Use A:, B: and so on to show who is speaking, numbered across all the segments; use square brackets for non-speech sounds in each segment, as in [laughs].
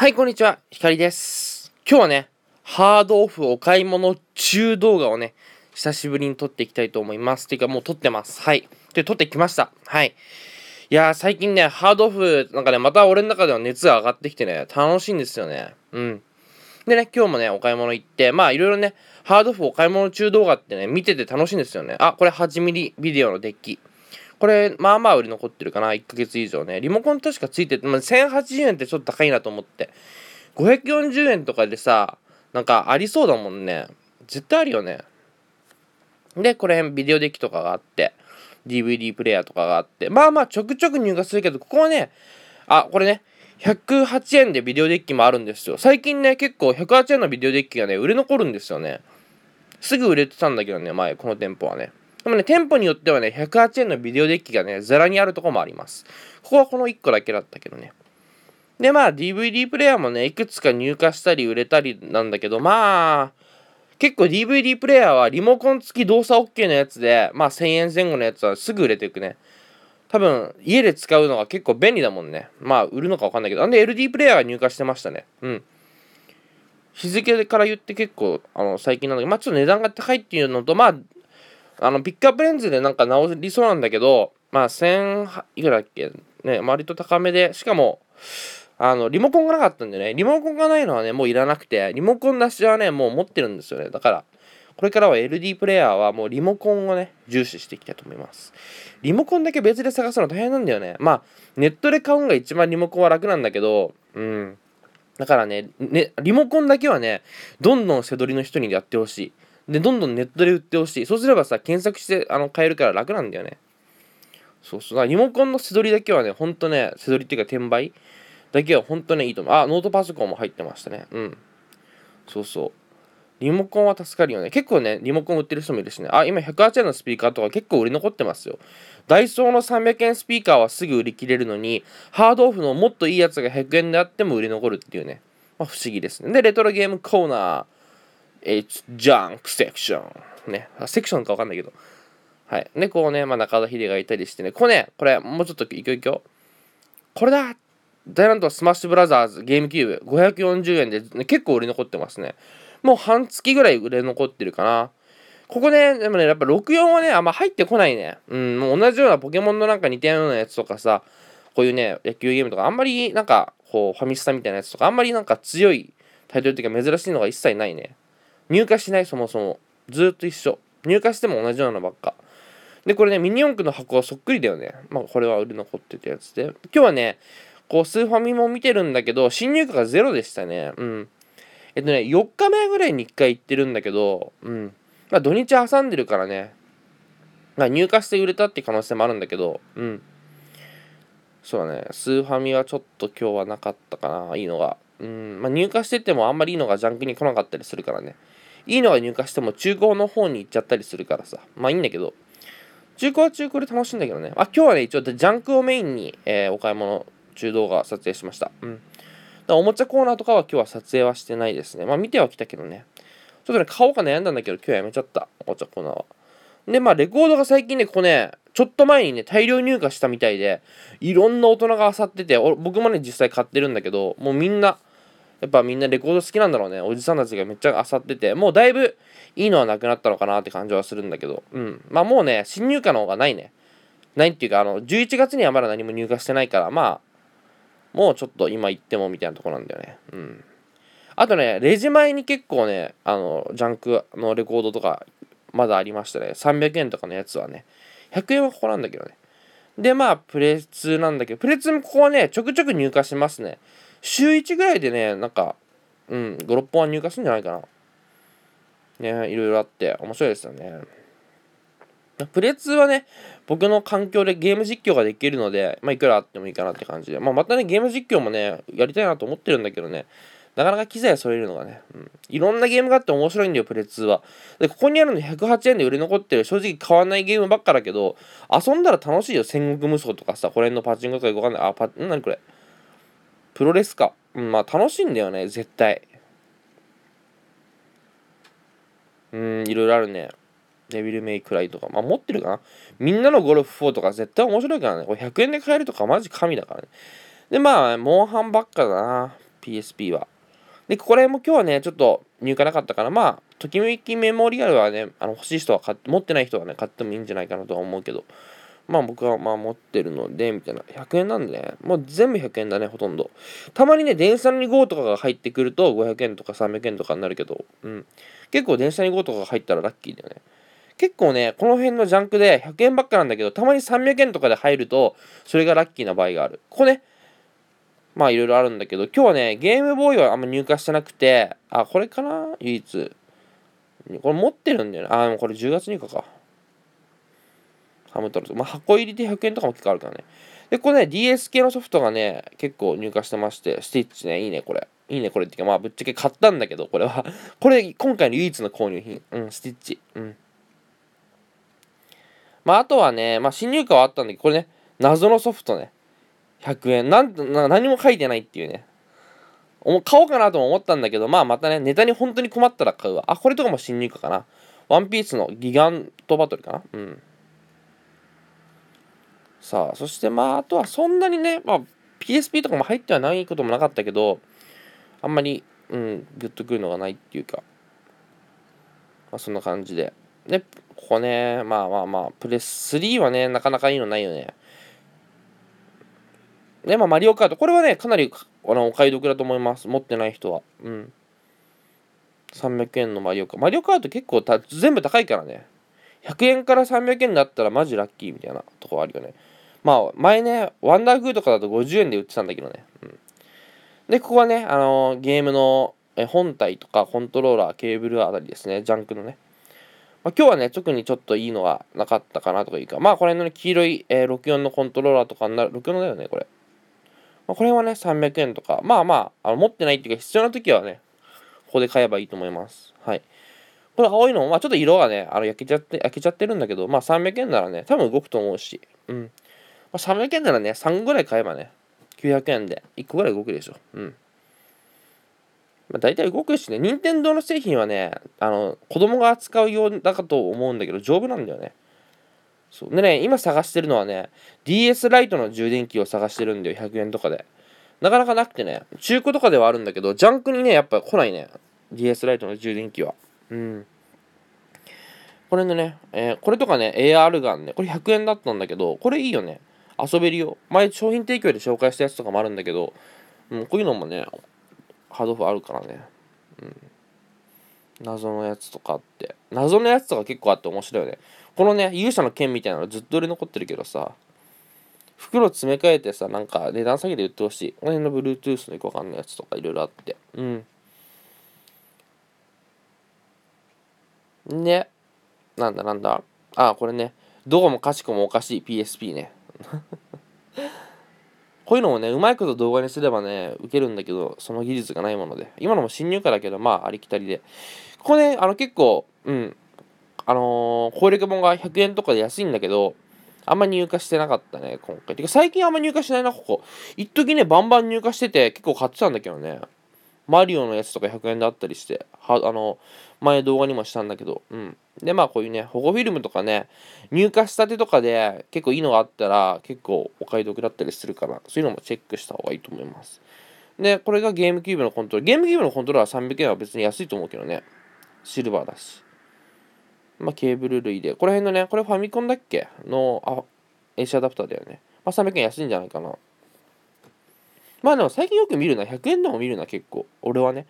A: はい、こんにちは。ひかりです。今日はね、ハードオフお買い物中動画をね、久しぶりに撮っていきたいと思います。ていうか、もう撮ってます。はい。で、撮ってきました。はい。いやー、最近ね、ハードオフ、なんかね、また俺の中では熱が上がってきてね、楽しいんですよね。うん。でね、今日もね、お買い物行って、まあ、いろいろね、ハードオフお買い物中動画ってね、見てて楽しいんですよね。あ、これ8ミリビデオのデッキ。これ、まあまあ売り残ってるかな。1ヶ月以上ね。リモコン確かついてて、まあ、1080円ってちょっと高いなと思って。540円とかでさ、なんかありそうだもんね。絶対あるよね。で、これビデオデッキとかがあって、DVD プレイヤーとかがあって、まあまあちょくちょく入荷するけど、ここはね、あ、これね、108円でビデオデッキもあるんですよ。最近ね、結構108円のビデオデッキがね、売れ残るんですよね。すぐ売れてたんだけどね、前、この店舗はね。でもね、店舗によってはね、108円のビデオデッキがね、ザラにあるとこもあります。ここはこの1個だけだったけどね。で、まあ、DVD プレイヤーもね、いくつか入荷したり売れたりなんだけど、まあ、結構 DVD プレイヤーはリモコン付き動作 OK のやつで、まあ1000円前後のやつはすぐ売れていくね。多分、家で使うのが結構便利だもんね。まあ、売るのかわかんないけど。なんで LD プレイヤーが入荷してましたね。うん。日付から言って結構、あの、最近なんだけど、まあちょっと値段が高いっていうのと、まあ、あの、ピックアップレンズでなんか直りそうなんだけど、まあ、1000、いくらだっけね、割と高めで、しかも、あの、リモコンがなかったんでね、リモコンがないのはね、もういらなくて、リモコン出しはね、もう持ってるんですよね。だから、これからは LD プレイヤーはもうリモコンをね、重視していきたいと思います。リモコンだけ別で探すの大変なんだよね。まあ、ネットで買うのが一番リモコンは楽なんだけど、うん。だからね、ねリモコンだけはね、どんどん背取りの人にやってほしい。で、どんどんネットで売ってほしい。そうすればさ、検索してあの買えるから楽なんだよね。そうそう。だからリモコンの背取りだけはね、ほんとね、背取りっていうか転売だけはほんとね、いいと思う。あ、ノートパソコンも入ってましたね。うん。そうそう。リモコンは助かるよね。結構ね、リモコン売ってる人もいるしね。あ、今108円のスピーカーとか結構売り残ってますよ。ダイソーの300円スピーカーはすぐ売り切れるのに、ハードオフのもっといいやつが100円であっても売り残るっていうね。まあ、不思議ですね。で、レトロゲームコーナー。It's Junk Section。ね。セクションかわかんないけど。はい。で、こうね、まあ、中田秀がいたりしてね。これね、これ、もうちょっといくいくよ。これだ大乱闘スマッシュブラザーズゲームキューブ540円で、ね、結構売れ残ってますね。もう半月ぐらい売れ残ってるかな。ここね、でもね、やっぱ64はね、あんま入ってこないね。うん、もう同じようなポケモンのなんか似たようなやつとかさ、こういうね、野球ゲームとか、あんまりなんか、こう、ファミスタみたいなやつとか、あんまりなんか強いタイトルっていうか珍しいのが一切ないね。入荷しないそもそもずっと一緒入荷しても同じようなばっかでこれねミニ四駆の箱はそっくりだよねまあこれは売れ残ってたやつで今日はねこうスーファミも見てるんだけど新入荷がゼロでしたねうんえっとね4日前ぐらいに1回行ってるんだけどうんまあ土日挟んでるからねまあ、入荷して売れたって可能性もあるんだけどうんそうだねスーファミはちょっと今日はなかったかないいのがうんまあ、入荷しててもあんまりいいのがジャンクに来なかったりするからねいいのが入荷しても中古の方に行っちゃったりするからさ、まあいいんだけど、中古は中古で楽しいんだけどね。あ、今日はね、一応ジャンクをメインに、えー、お買い物中動画撮影しました。うん。だおもちゃコーナーとかは今日は撮影はしてないですね。まあ見てはきたけどね。ちょっとね、買おうか悩んだんだけど、今日やめちゃった。おもちゃコーナーは。で、まあレコードが最近ね、こうね、ちょっと前にね、大量入荷したみたいで、いろんな大人が漁ってて、僕もね、実際買ってるんだけど、もうみんな、やっぱみんなレコード好きなんだろうね。おじさんたちがめっちゃ漁ってて、もうだいぶいいのはなくなったのかなって感じはするんだけど、うん。まあもうね、新入荷の方がないね。ないっていうか、あの、11月にはまだ何も入荷してないから、まあ、もうちょっと今行ってもみたいなとこなんだよね。うん。あとね、レジ前に結構ね、あの、ジャンクのレコードとか、まだありましたね。300円とかのやつはね。100円はここなんだけどね。で、まあ、プレ2なんだけど、プレ2もここはね、ちょくちょく入荷しますね。週1ぐらいでね、なんか、うん、5、6本は入荷するんじゃないかな。ね、いろいろあって、面白いですよね。プレ2はね、僕の環境でゲーム実況ができるので、まあ、いくらあってもいいかなって感じで、まあ、またね、ゲーム実況もね、やりたいなと思ってるんだけどね、なかなか機材揃えるのがね、うん、いろんなゲームがあって面白いんだよ、プレ2は。で、ここにあるの108円で売れ残ってる、正直買わないゲームばっかだけど、遊んだら楽しいよ、戦国無双とかさ、これのパチンコとか動かない、あ、パ、何これ。プロレスか。うん、まあ楽しいんだよね、絶対。うん、いろいろあるね。デビルメイクライとか。まあ、持ってるかなみんなのゴルフ4とか絶対面白いからね。これ100円で買えるとかマジ神だからね。で、まあ、モンハンばっかだな。PSP は。で、ここら辺も今日はね、ちょっと入荷なかったから、まあ、ときめきメモリアルはね、あの欲しい人は買って、持ってない人はね、買ってもいいんじゃないかなとは思うけど。まあ僕はまあ持ってるので、みたいな。100円なんでね。もう全部100円だね、ほとんど。たまにね、電車に5とかが入ってくると500円とか300円とかになるけど、うん。結構電車に5とかが入ったらラッキーだよね。結構ね、この辺のジャンクで100円ばっかなんだけど、たまに300円とかで入ると、それがラッキーな場合がある。ここね、まあいろいろあるんだけど、今日はね、ゲームボーイはあんま入荷してなくて、あ、これかな唯一。これ持ってるんだよね。あ、でもこれ10月入荷か。ハム太郎まあ、箱入りで100円とかも結構あるからね。で、これね、DS 系のソフトがね、結構入荷してまして、スティッチね、いいね、これ。いいね、これっていうか、まあ、ぶっちゃけ買ったんだけど、これは [laughs] これ、今回の唯一の購入品。うん、スティッチ。うん。まあ、あとはね、まあ、新入荷はあったんだけど、これね、謎のソフトね。100円。なんな何も書いてないっていうね。買おうかなとも思ったんだけど、まあ、またね、ネタに本当に困ったら買うわ。あ、これとかも新入荷かな。ワンピースのギガントバトルかな。うん。さあそしてまああとはそんなにね、まあ、PSP とかも入ってはないこともなかったけどあんまり、うん、グッとくるのがないっていうか、まあ、そんな感じででここねまあまあまあプレス3はねなかなかいいのないよねでまあマリオカートこれはねかなりあのお買い得だと思います持ってない人はうん300円のマリオカートマリオカート結構た全部高いからね100円から300円だったらマジラッキーみたいなとこあるよねまあ、前ね、ワンダーグーとかだと50円で売ってたんだけどね。うん、で、ここはね、あのー、ゲームの本体とかコントローラー、ケーブルあたりですね、ジャンクのね。まあ、今日はね、特にちょっといいのはなかったかなとかいうか、まあ、これの、ね、黄色い、えー、64のコントローラーとかになる、64だよね、これ。まあ、これはね、300円とか、まあまあ、あの持ってないっていうか、必要な時はね、ここで買えばいいと思います。はい。これ青いのも、まあ、ちょっと色がね、あの焼けちゃって、焼けちゃってるんだけど、まあ300円ならね、多分動くと思うし、うん。まあ、300円ならね、3ぐらい買えばね、900円で1個ぐらい動くでしょ。うん。まあ、大体動くしね、任天堂の製品はね、あの、子供が扱うようだかと思うんだけど、丈夫なんだよね。そう。でね、今探してるのはね、DS ライトの充電器を探してるんだよ、100円とかで。なかなかなくてね、中古とかではあるんだけど、ジャンクにね、やっぱ来ないね。DS ライトの充電器は。うん。これのね、えー、これとかね、AR ガンね、これ100円だったんだけど、これいいよね。遊べるよ。前、商品提供で紹介したやつとかもあるんだけど、うん、こういうのもね、ハードオフあるからね。うん。謎のやつとかあって。謎のやつとか結構あって面白いよね。このね、勇者の剣みたいなのずっと売れ残ってるけどさ、袋詰め替えてさ、なんか値段下げて売ってほしい。この辺の Bluetooth のよくわかんないやつとかいろいろあって。うん。ね。なんだなんだ。あ、これね。どこもかしこもおかしい PSP ね。[laughs] こういうのもね、うまいこと動画にすればね、受けるんだけど、その技術がないもので。今のも新入荷だけど、まあ、ありきたりで。ここね、あの、結構、うん、あのー、攻略本が100円とかで安いんだけど、あんま入荷してなかったね、今回。てか、最近あんま入荷しないな、ここ。一時ね、バンバン入荷してて、結構買ってたんだけどね。マリオのやつとか100円であったりして、はあの、前動画にもしたんだけど、うん。で、まあこういうね、保護フィルムとかね、入荷したてとかで結構いいのがあったら結構お買い得だったりするから、そういうのもチェックした方がいいと思います。で、これがゲームキューブのコントロール。ゲームキューブのコントローラー300円は別に安いと思うけどね。シルバーだし。まあケーブル類で、この辺のね、これファミコンだっけの、あ、AC アダプターだよね。まあ300円安いんじゃないかな。まあでも最近よく見るな。100円でも見るな、結構。俺はね。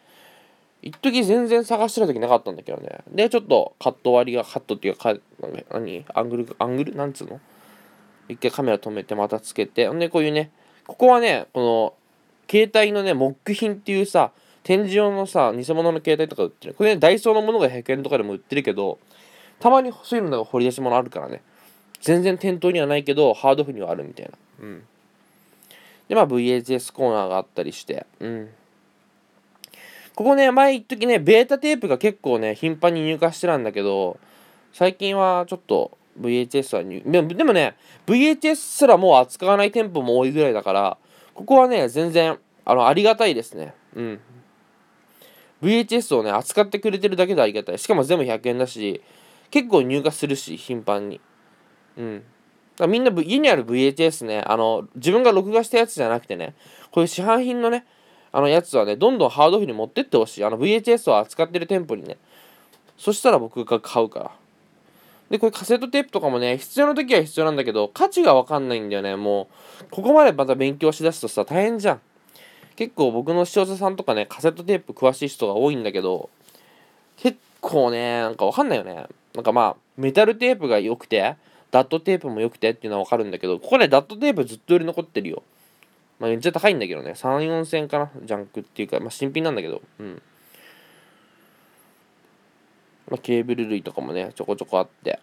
A: 一時全然探してた時なかったんだけどね。で、ちょっとカット割りが、カットっていうか、か何アングル、アングルなんつうの一回カメラ止めてまたつけて。んで、こういうね、ここはね、この、携帯のね、木品っていうさ、展示用のさ、偽物の携帯とか売ってる。これね、ダイソーのものが100円とかでも売ってるけど、たまにそういうのが掘り出し物あるからね。全然店頭にはないけど、ハードオフにはあるみたいな。うん。で、まあ VHS コーナーがあったりして、うん。ここね、前一時ね、ベータテープが結構ね、頻繁に入荷してたんだけど、最近はちょっと VHS は入、でもでもね、VHS すらもう扱わない店舗も多いぐらいだから、ここはね、全然、あの、ありがたいですね。うん。VHS をね、扱ってくれてるだけでありがたい。しかも全部100円だし、結構入荷するし、頻繁に。うん。だみんな家にある VHS ね、あの、自分が録画したやつじゃなくてね、こういう市販品のね、あのやつはね、どんどんハードオフに持ってってほしい。あの VHS を扱ってる店舗にね。そしたら僕が買うから。で、これカセットテープとかもね、必要な時は必要なんだけど、価値がわかんないんだよね、もう。ここまでまた勉強しだすとさ、大変じゃん。結構僕の視聴者さんとかね、カセットテープ詳しい人が多いんだけど、結構ね、なんかわかんないよね。なんかまあ、メタルテープが良くて、ダットテープも良くてっていうのは分かるんだけど、ここでダットテープずっと売り残ってるよ。まあ、めっちゃ高いんだけどね。3、4000円かな。ジャンクっていうか、まあ、新品なんだけど。うん。まあ、ケーブル類とかもね、ちょこちょこあって。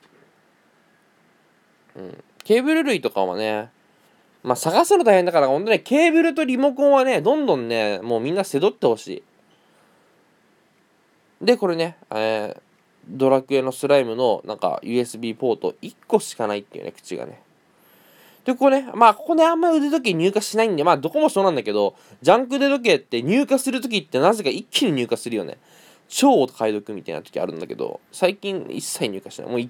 A: うん。ケーブル類とかはね、まあ、探すの大変だから、ほんとね、ケーブルとリモコンはね、どんどんね、もうみんな背取ってほしい。で、これね、えー、ドラクエのスライムのなんか USB ポート1個しかないっていうね、口がね。で、ここね、まあ、ここね、あんま腕時計入荷しないんで、まあ、どこもそうなんだけど、ジャンク腕時計って入荷するときってなぜか一気に入荷するよね。超お買い得みたいな時あるんだけど、最近一切入荷しない。もう1、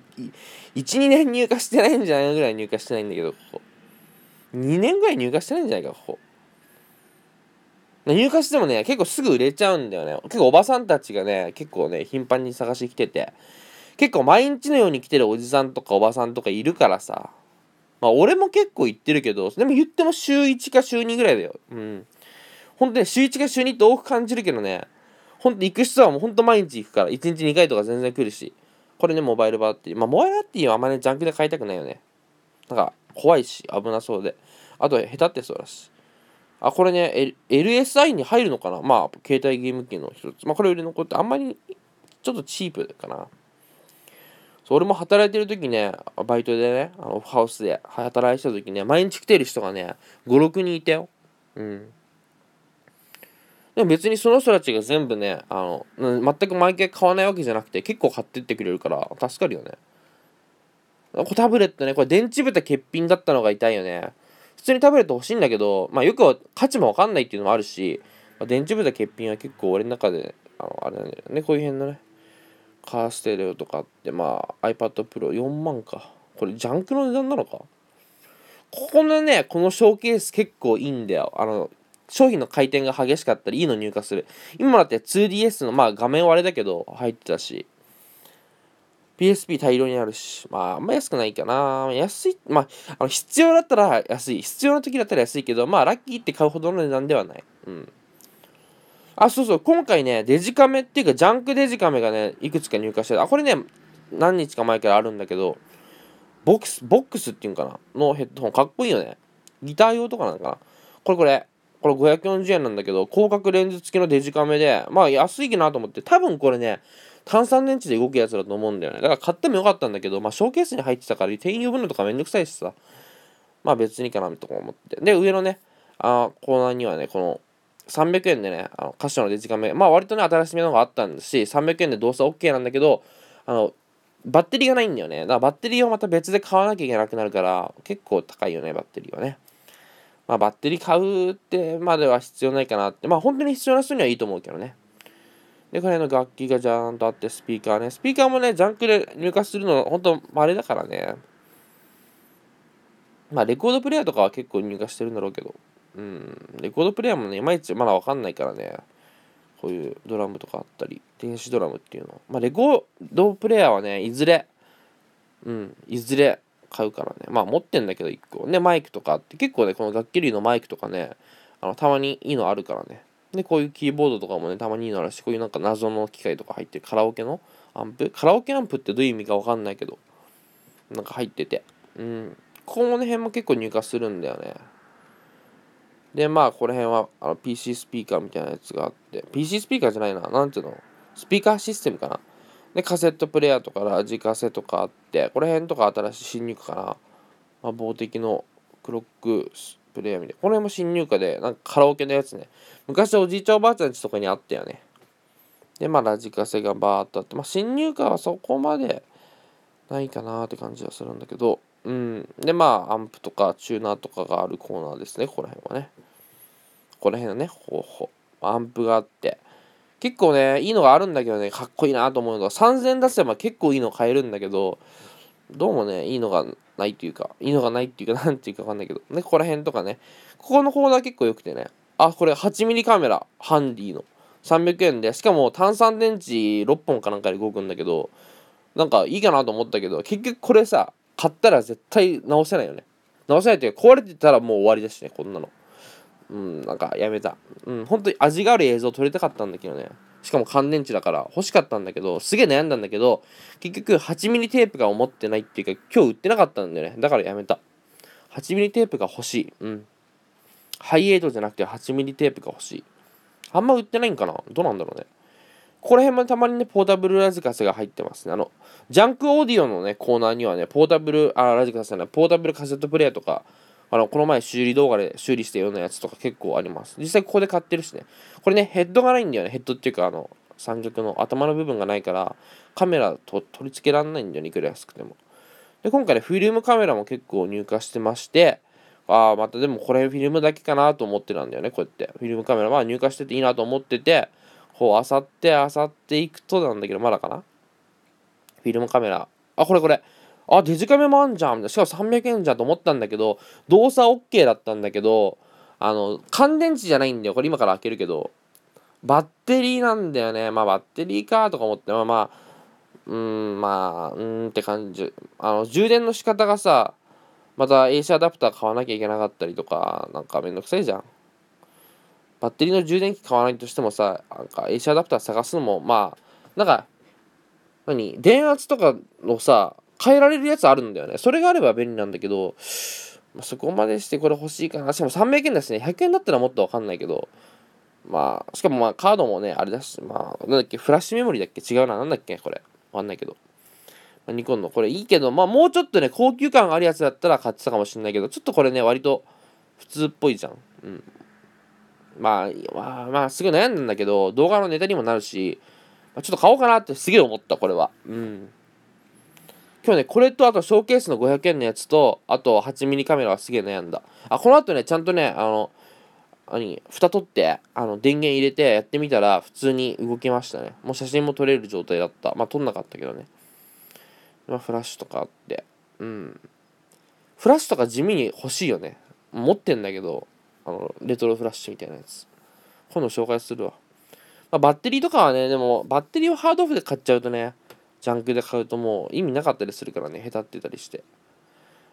A: 2年入荷してないんじゃないのぐらい入荷してないんだけど、ここ。2年ぐらい入荷してないんじゃないか、ここ。入荷してもね、結構すぐ売れちゃうんだよね。結構おばさんたちがね、結構ね、頻繁に探してきてて、結構毎日のように来てるおじさんとかおばさんとかいるからさ、まあ俺も結構行ってるけど、でも言っても週1か週2ぐらいだよ。うん。本当に週1か週2って多く感じるけどね、ほんと行く人はもうほんと毎日行くから、1日2回とか全然来るし、これね、モバイルバッテリー。まあモバイルバッテリーはあんまり、ジャンクで買いたくないよね。なんか怖いし、危なそうで。あと、下手ってそうだし。あ、これね、L、s i に入るのかなまあ、携帯ゲーム機の一つ。まあ、これ売り残って、あんまり、ちょっとチープかな。そう、俺も働いてる時ね、バイトでね、あのオフハウスで働いてた時ね、毎日来てる人がね、5、6人いたよ。うん。でも別にその人たちが全部ね、あの、全く毎回買わないわけじゃなくて、結構買ってってくれるから、助かるよね。こタブレットね、これ電池蓋欠品だったのが痛いよね。普通に食べット欲しいんだけど、まあ、よくは価値も分かんないっていうのもあるし、まあ、電池部だ欠品は結構俺の中であのあれなんだよねこういう辺のねカーステレオとかってまあ iPadPro4 万かこれジャンクの値段なのかここのねこのショーケース結構いいんだよあの商品の回転が激しかったりいいの入荷する今だって 2DS のまあ画面はあれだけど入ってたし PSP 大量にあるし、まあ、あんま安くないかな。安い、まあ、あの必要だったら安い。必要な時だったら安いけど、まあ、ラッキーって買うほどの値段ではない。うん。あ、そうそう、今回ね、デジカメっていうか、ジャンクデジカメがね、いくつか入荷してる。あ、これね、何日か前からあるんだけど、ボックス、ボックスっていうんかなのヘッドホン、かっこいいよね。ギター用とかなのかなこれこれ。これ540円なんだけど、広角レンズ付きのデジカメで、まあ安いなと思って、多分これね、炭酸電池で動くやつだと思うんだよね。だから買ってもよかったんだけど、まあ、ショーケースに入ってたから、店員呼ぶのとかめんどくさいしさ。まあ別にかなとか思って。で、上のね、あコーナーにはね、この300円でね、あのカシオのデジカメ、まあ割とね、新しめのがあったんですし、300円で動作 OK なんだけど、あの、バッテリーがないんだよね。だからバッテリーをまた別で買わなきゃいけなくなるから、結構高いよね、バッテリーはね。まあバッテリー買うってまでは必要ないかなって、まあ本当に必要な人にはいいと思うけどね。で、彼の楽器がジャーンとあって、スピーカーね。スピーカーもね、ジャンクで入荷するの、本当れだからね。まあ、レコードプレイヤーとかは結構入荷してるんだろうけど。うん。レコードプレイヤーもね、いまいちまだわかんないからね。こういうドラムとかあったり、電子ドラムっていうの。まあ、レコードプレイヤーはね、いずれ、うん、いずれ買うからね。まあ、持ってんだけど、1個。ね、マイクとかって、結構ね、この楽器類のマイクとかね、あのたまにいいのあるからね。で、こういうキーボードとかもね、たまにいいのあるし、こういうなんか謎の機械とか入ってるカラオケのアンプカラオケアンプってどういう意味かわかんないけど、なんか入ってて。うん。この辺も結構入荷するんだよね。で、まあ、この辺はあの PC スピーカーみたいなやつがあって、PC スピーカーじゃないな、なんていうのスピーカーシステムかな。で、カセットプレイヤーとかラジカセとかあって、この辺とか新しい新入荷かな。まあ、棒的のクロックプレイヤーみたいな。この辺も新入荷で、なんかカラオケのやつね。昔おじいちゃんおばあちゃんちとかにあったよね。で、まあラジカセがバーっとあって、まあ新入荷はそこまでないかなって感じはするんだけど、うん。で、まあアンプとかチューナーとかがあるコーナーですね、ここら辺はね。ここら辺のね、方法。アンプがあって。結構ね、いいのがあるんだけどね、かっこいいなと思うのが、3000出せば結構いいの買えるんだけど、どうもね、いいのがないっていうか、いいのがないっていうか、なんていうかわかんないけど、ね、ここら辺とかね、ここのコーナー結構良くてね、あ、これ 8mm カメラ、ハンディの。300円で、しかも炭酸電池6本かなんかで動くんだけど、なんかいいかなと思ったけど、結局これさ、買ったら絶対直せないよね。直せないというか、壊れてたらもう終わりだしね、こんなの。うんなんかやめたうん本当に味がある映像撮りたかったんだけどねしかも乾電池だから欲しかったんだけどすげえ悩んだんだけど結局 8mm テープが思ってないっていうか今日売ってなかったんだよねだからやめた 8mm テープが欲しいうんハイエイトじゃなくて 8mm テープが欲しいあんま売ってないんかなどうなんだろうねここら辺もたまにね、ポータブルラジカセが入ってますね。あの、ジャンクオーディオのね、コーナーにはね、ポータブル、あ、ラジカセじゃない、ポータブルカセットプレイヤーとか、あの、この前修理動画で修理して読んだやつとか結構あります。実際ここで買ってるしね。これね、ヘッドがないんだよね。ヘッドっていうか、あの、三脚の頭の部分がないから、カメラと取り付けられないんだよね。いくら安くても。で、今回ね、フィルムカメラも結構入荷してまして、ああ、またでもこれフィルムだけかなと思ってたんだよね。こうやって。フィルムカメラ、は入荷してていいなと思ってて、こう、あさって、あさっていくとなんだけど、まだかなフィルムカメラ。あ、これこれ。あ、デジカメもあんじゃん。しかも300円じゃんと思ったんだけど、動作 OK だったんだけど、あの、乾電池じゃないんだよ。これ今から開けるけど。バッテリーなんだよね。まあ、バッテリーかとか思って、まあまあ、うん、まあ、うんって感じ。あの、充電の仕方がさ、また AC アダプター買わなきゃいけなかったりとか、なんかめんどくさいじゃん。バッテリーの充電器買わないとしてもさ、なんか AC アダプター探すのも、まあ、なんか、何電圧とかのさ、変えられるやつあるんだよね。それがあれば便利なんだけど、まあ、そこまでしてこれ欲しいかな。しかも300円だしね、100円だったらもっとわかんないけど、まあ、しかもまあカードもね、あれだし、まあ、なんだっけ、フラッシュメモリーだっけ違うな、なんだっけこれ。わかんないけど。まあ、ニコンのこれいいけど、まあもうちょっとね、高級感あるやつだったら買ってたかもしんないけど、ちょっとこれね、割と普通っぽいじゃん。うん。まあ、まあ、まあ、すごい悩んだんだけど、動画のネタにもなるし、まちょっと買おうかなってすげえ思った、これは。うん。今日ね、これとあとショーケースの500円のやつと、あと 8mm カメラはすげえ悩んだ。あ、この後ね、ちゃんとね、あの、何、蓋取って、あの、電源入れてやってみたら、普通に動きましたね。もう写真も撮れる状態だった。まあ、撮んなかったけどね。まあ、フラッシュとかあって。うん。フラッシュとか地味に欲しいよね。持ってんだけど、あの、レトロフラッシュみたいなやつ。今度紹介するわ。まあ、バッテリーとかはね、でも、バッテリーをハードオフで買っちゃうとね、ジャンクで買うともう意味なかったりするからね、へたってたりして。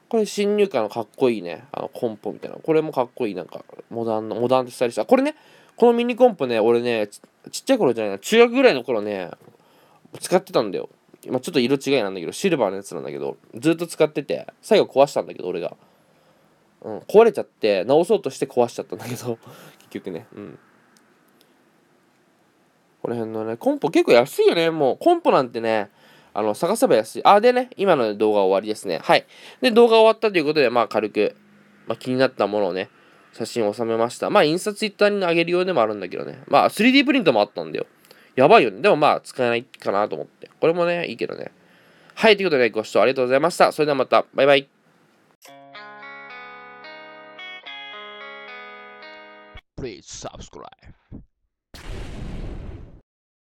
A: これ新入荷のかっこいいね、あのコンポみたいな。これもかっこいい、なんか、モダンの、モダンってしたりした。これね、このミニコンポね、俺ね、ちちっちゃい頃じゃないな、中学ぐらいの頃ね、使ってたんだよ。今ちょっと色違いなんだけど、シルバーのやつなんだけど、ずっと使ってて、最後壊したんだけど、俺が。うん、壊れちゃって、直そうとして壊しちゃったんだけど、[laughs] 結局ね、うん。この辺のね、コンポ結構安いよね、もう。コンポなんてね、あの、探せば安い。あ、でね、今の動画終わりですね。はい。で、動画終わったということで、まあ、軽く、まあ、気になったものをね、写真を収めました。まあ、印刷ツイッターに上げるようでもあるんだけどね。まあ、3D プリントもあったんだよ。やばいよね。でもまあ、使えないかなと思って。これもね、いいけどね。はい、ということで、ご視聴ありがとうございました。それではまた、バイバイ。Please subscribe.